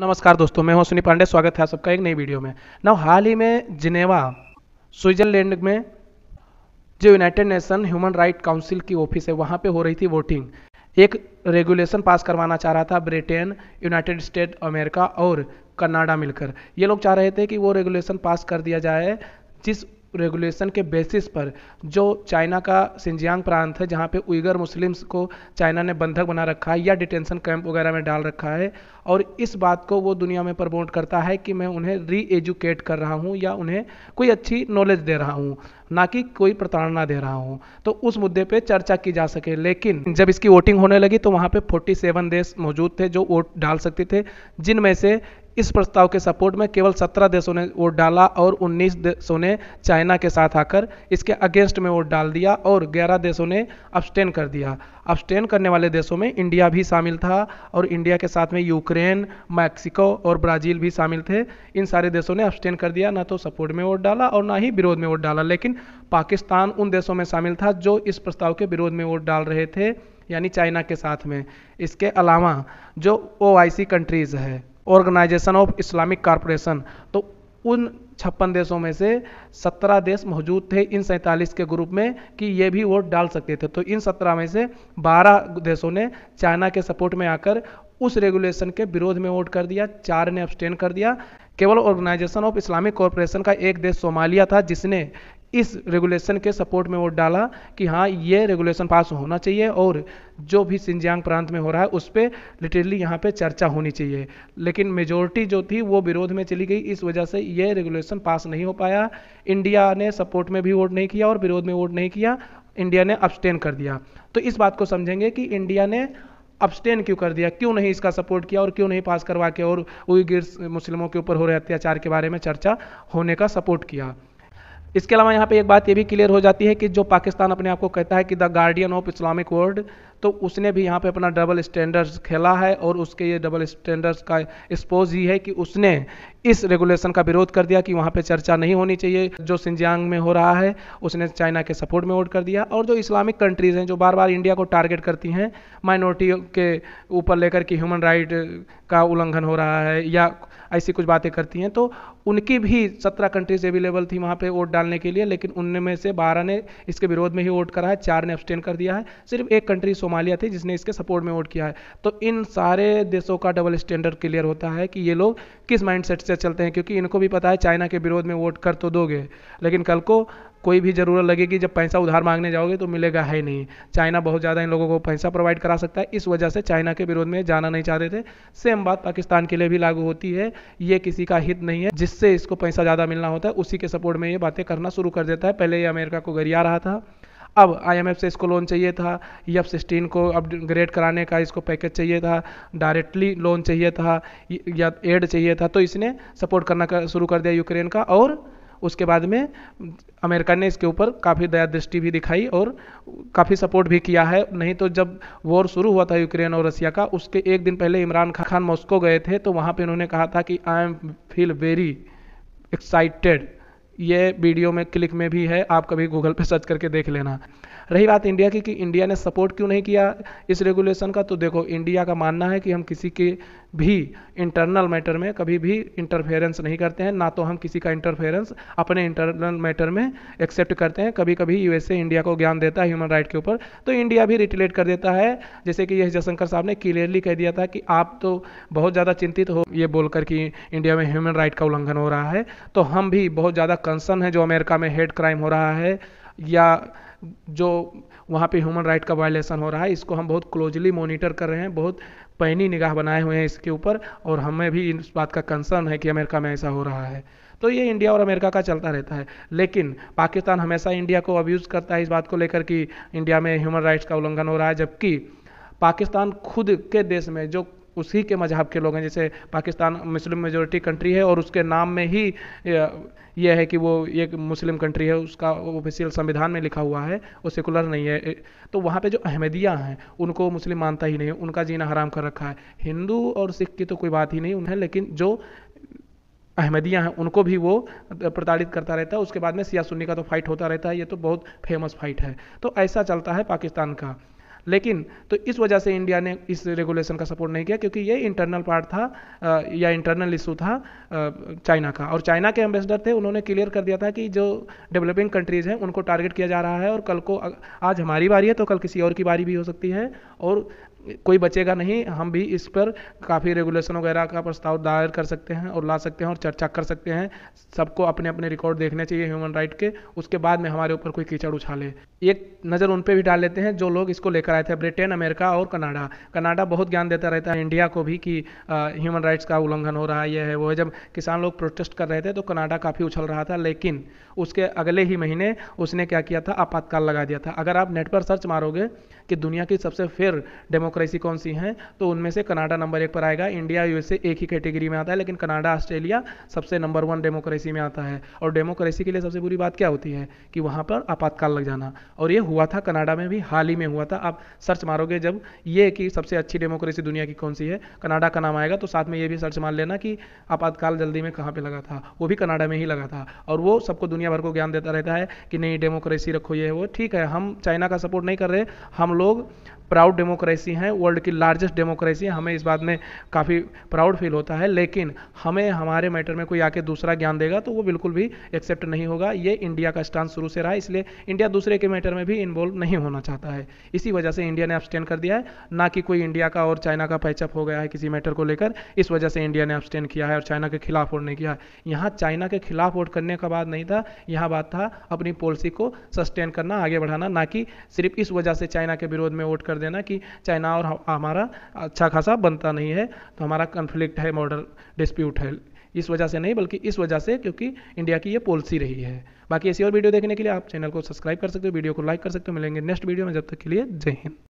नमस्कार दोस्तों मैं हूं सुनी पांडे स्वागत है सबका एक नई वीडियो में नव हाल ही में जिनेवा स्विट्जरलैंड में जो united nation human right council की ऑफिस है वहां पे हो रही थी वोटिंग एक रेगुलेशन पास करवाना चाह रहा था ब्रिटेन यूनाइटेड स्टेट अमेरिका और कनाडा मिलकर ये लोग चाह रहे थे कि वो रेगुलेशन पास कर दिया जाए जिस रेगुलेशन के बेसिस पर जो चाइना का सिंजियांग प्रांत है जहाँ पे उइगर मुस्लिम्स को चाइना ने बंधक बना रखा है या डिटेंशन कैंप वगैरह में डाल रखा है और इस बात को वो दुनिया में प्रमोट करता है कि मैं उन्हें री एजुकेट कर रहा हूँ या उन्हें कोई अच्छी नॉलेज दे रहा हूँ ना कि कोई प्रताड़ना दे रहा हूँ तो उस मुद्दे पर चर्चा की जा सके लेकिन जब इसकी वोटिंग होने लगी तो वहाँ पर फोर्टी देश मौजूद थे जो वोट डाल सकते थे जिनमें से इस प्रस्ताव के सपोर्ट में केवल 17 देशों ने वोट डाला और 19 देशों ने चाइना के साथ आकर इसके अगेंस्ट में वोट डाल दिया और 11 देशों ने अपस्टेन कर दिया अपस्टेन करने वाले देशों में इंडिया भी शामिल था और इंडिया के साथ में यूक्रेन मैक्सिको और ब्राज़ील भी शामिल थे इन सारे देशों ने अपस्टेन कर दिया ना तो सपोर्ट में वोट डाला और ना ही विरोध में वोट डाला लेकिन पाकिस्तान उन देशों में शामिल था जो इस प्रस्ताव के विरोध में वोट डाल रहे थे यानी चाइना के साथ में इसके अलावा जो ओ कंट्रीज़ है ऑर्गेनाइजेशन ऑफ इस्लामिक कॉरपोरेशन तो उन छप्पन देशों में से 17 देश मौजूद थे इन सैंतालीस के ग्रुप में कि ये भी वोट डाल सकते थे तो इन 17 में से 12 देशों ने चाइना के सपोर्ट में आकर उस रेगुलेशन के विरोध में वोट कर दिया चार ने अब्सटेन कर दिया केवल ऑर्गेनाइजेशन ऑफ इस्लामिक कॉरपोरेशन का एक देश सोमालिया था जिसने इस रेगुलेशन के सपोर्ट में वोट डाला कि हाँ ये रेगुलेशन पास होना चाहिए और जो भी सिंजियांग प्रांत में हो रहा है उस पर लिटरली यहाँ पे चर्चा होनी चाहिए लेकिन मेजोरिटी जो थी वो विरोध में चली गई इस वजह से ये रेगुलेशन पास नहीं हो पाया इंडिया ने सपोर्ट में भी वोट नहीं किया और विरोध में वोट नहीं किया इंडिया ने अपस्टेन कर दिया तो इस बात को समझेंगे कि इंडिया ने अपस्टेन क्यों कर दिया क्यों नहीं इसका सपोर्ट किया और क्यों नहीं पास करवा के और उइगिर मुस्लिमों के ऊपर हो रहे अत्याचार के बारे में चर्चा होने का सपोर्ट किया इसके अलावा यहाँ पे एक बात ये भी क्लियर हो जाती है कि जो पाकिस्तान अपने आप को कहता है कि the guardian of Islamic world तो उसने भी यहाँ पे अपना डबल स्टैंडर्ड्स खेला है और उसके ये डबल स्टैंडर्ड्स का एक्सपोज ये है कि उसने इस रेगुलेशन का विरोध कर दिया कि वहाँ पे चर्चा नहीं होनी चाहिए जो सिंजियांग में हो रहा है उसने चाइना के सपोर्ट में वोट कर दिया और जो इस्लामिक कंट्रीज़ हैं जो बार बार इंडिया को टारगेट करती हैं माइनॉरिटी के ऊपर लेकर के ह्यूमन राइट का उल्लंघन हो रहा है या ऐसी कुछ बातें करती हैं तो उनकी भी सत्रह कंट्रीज अवेलेबल थी वहाँ पर वोट डालने के लिए लेकिन उनमें से बारह ने इसके विरोध में ही वोट करा है चार ने अब्सटेन कर दिया है सिर्फ एक कंट्री सोमालिया थी जिसने इसके सपोर्ट में वोट किया है तो इन सारे देशों का डबल स्टैंडर्ड क्लियर होता है कि ये लोग किस माइंड से मोर्चा चलते हैं क्योंकि इनको भी पता है चाइना के विरोध में वोट कर तो दोगे लेकिन कल को कोई भी ज़रूरत लगेगी जब पैसा उधार मांगने जाओगे तो मिलेगा है नहीं चाइना बहुत ज़्यादा इन लोगों को पैसा प्रोवाइड करा सकता है इस वजह से चाइना के विरोध में जाना नहीं चाहते थे सेम बात पाकिस्तान के लिए भी लागू होती है ये किसी का हित नहीं है जिससे इसको पैसा ज़्यादा मिलना होता है उसी के सपोर्ट में ये बातें करना शुरू कर देता है पहले ये अमेरिका को गरिया रहा था अब आईएमएफ से इसको लोन चाहिए था एफ e सिक्सटीन को अपग्रेड कराने का इसको पैकेज चाहिए था डायरेक्टली लोन चाहिए था या एड चाहिए था तो इसने सपोर्ट करना कर, शुरू कर दिया यूक्रेन का और उसके बाद में अमेरिका ने इसके ऊपर काफ़ी दया दृष्टि भी दिखाई और काफ़ी सपोर्ट भी किया है नहीं तो जब वॉर शुरू हुआ था यूक्रेन और रसिया का उसके एक दिन पहले इमरान खान मॉस्को गए थे तो वहाँ पे उन्होंने कहा था कि I am feel very excited ये वीडियो में क्लिक में भी है आप कभी गूगल पे सर्च करके देख लेना रही बात इंडिया की कि इंडिया ने सपोर्ट क्यों नहीं किया इस रेगुलेशन का तो देखो इंडिया का मानना है कि हम किसी के भी इंटरनल मैटर में कभी भी इंटरफेरेंस नहीं करते हैं ना तो हम किसी का इंटरफेरेंस अपने इंटरनल मैटर में एक्सेप्ट करते हैं कभी कभी यूएसए इंडिया को ज्ञान देता है ह्यूमन राइट के ऊपर तो इंडिया भी रिटिलेट कर देता है जैसे कि यह जयशंकर साहब ने क्लियरली कह दिया था कि आप तो बहुत ज़्यादा चिंतित हो ये बोलकर कि इंडिया में ह्यूमन राइट का उल्लंघन हो रहा है तो हम भी बहुत ज़्यादा कंसर्न है जो अमेरिका में हेड क्राइम हो रहा है या जो वहाँ पे ह्यूमन राइट का वायलेशन हो रहा है इसको हम बहुत क्लोजली मॉनिटर कर रहे हैं बहुत पैनी निगाह बनाए हुए हैं इसके ऊपर और हमें भी इस बात का कंसर्न है कि अमेरिका में ऐसा हो रहा है तो ये इंडिया और अमेरिका का चलता रहता है लेकिन पाकिस्तान हमेशा इंडिया को अब्यूज़ करता है इस बात को लेकर कि इंडिया में ह्यूमन राइट्स का उल्लंघन हो रहा है जबकि पाकिस्तान खुद के देश में जो उसी के मजहब के लोग हैं जैसे पाकिस्तान मुस्लिम मेजोरिटी कंट्री है और उसके नाम में ही यह है कि वो एक मुस्लिम कंट्री है उसका ऑफिशियल संविधान में लिखा हुआ है वो सेकुलर नहीं है तो वहाँ पे जो अहमदिया हैं उनको मुस्लिम मानता ही नहीं उनका जीना हराम कर रखा है हिंदू और सिख की तो कोई बात ही नहीं उन्हें लेकिन जो अहमदिया हैं उनको भी वो प्रताड़ित करता रहता है उसके बाद में सिया सुन्नी का तो फाइट होता रहता है ये तो बहुत फेमस फाइट है तो ऐसा चलता है पाकिस्तान का लेकिन तो इस वजह से इंडिया ने इस रेगुलेशन का सपोर्ट नहीं किया क्योंकि ये इंटरनल पार्ट था या इंटरनल इशू था चाइना का और चाइना के एम्बेसडर थे उन्होंने क्लियर कर दिया था कि जो डेवलपिंग कंट्रीज़ हैं उनको टारगेट किया जा रहा है और कल को आज हमारी बारी है तो कल किसी और की बारी भी हो सकती है और कोई बचेगा नहीं हम भी इस पर काफ़ी रेगुलेशन वगैरह का प्रस्ताव दायर कर सकते हैं और ला सकते हैं और चर्चा कर सकते हैं सबको अपने अपने रिकॉर्ड देखने चाहिए ह्यूमन राइट के उसके बाद में हमारे ऊपर कोई कीचड़ उछाले एक नज़र उन पर भी डाल लेते हैं जो लोग इसको लेकर आए थे ब्रिटेन अमेरिका और कनाडा कनाडा बहुत ज्ञान देता रहता है इंडिया को भी कि ह्यूमन राइट्स का उल्लंघन हो रहा है यह है वो है जब किसान लोग प्रोटेस्ट कर रहे थे तो कनाडा काफ़ी उछल रहा था लेकिन उसके अगले ही महीने उसने क्या किया था आपातकाल लगा दिया था अगर आप नेट पर सर्च मारोगे कि दुनिया की सबसे फेयर डेमो डेमोक्रेसी कौन सी हैं तो उनमें से कनाडा नंबर एक पर आएगा इंडिया यूएसए एक ही कैटेगरी में आता है लेकिन कनाडा ऑस्ट्रेलिया सबसे नंबर वन डेमोक्रेसी में आता है और डेमोक्रेसी के लिए सबसे बुरी बात क्या होती है कि वहाँ पर आपातकाल लग जाना और ये हुआ था कनाडा में भी हाल ही में हुआ था आप सर्च मारोगे जब ये कि सबसे अच्छी डेमोक्रेसी दुनिया की कौन सी है कनाडा का नाम आएगा तो साथ में ये भी सर्च मार लेना कि आपातकाल जल्दी में कहाँ पर लगा था वो भी कनाडा में ही लगा था और वो सबको दुनिया भर को ज्ञान देता रहता है कि नहीं डेमोक्रेसी रखो ये वो ठीक है हम चाइना का सपोर्ट नहीं कर रहे हम लोग प्राउड डेमोक्रेसी हैं हैं वर्ल्ड की लार्जेस्ट डेमोक्रेसी है हमें इस बात में काफ़ी प्राउड फील होता है लेकिन हमें हमारे मैटर में कोई आके दूसरा ज्ञान देगा तो वो बिल्कुल भी एक्सेप्ट नहीं होगा ये इंडिया का स्टांस शुरू से रहा इसलिए इंडिया दूसरे के मैटर में भी इन्वॉल्व नहीं होना चाहता है इसी वजह से इंडिया ने एब्सटेन कर दिया है ना कि कोई इंडिया का और चाइना का पैचअप हो गया है किसी मैटर को लेकर इस वजह से इंडिया ने एब्सटेन किया है और चाइना के खिलाफ वोट नहीं किया है यहाँ चाइना के खिलाफ वोट करने का बात नहीं था यहाँ बात था अपनी पॉलिसी को सस्टेन करना आगे बढ़ाना ना कि सिर्फ इस वजह से चाइना के विरोध में वोट कर देना कि चाइना बना और हमारा अच्छा खासा बनता नहीं है तो हमारा कन्फ्लिक्ट है मॉडल डिस्प्यूट है इस वजह से नहीं बल्कि इस वजह से क्योंकि इंडिया की ये पॉलिसी रही है बाकी ऐसी और वीडियो देखने के लिए आप चैनल को सब्सक्राइब कर सकते हो वीडियो को लाइक कर सकते हो मिलेंगे नेक्स्ट वीडियो में जब तक के लिए जय हिंद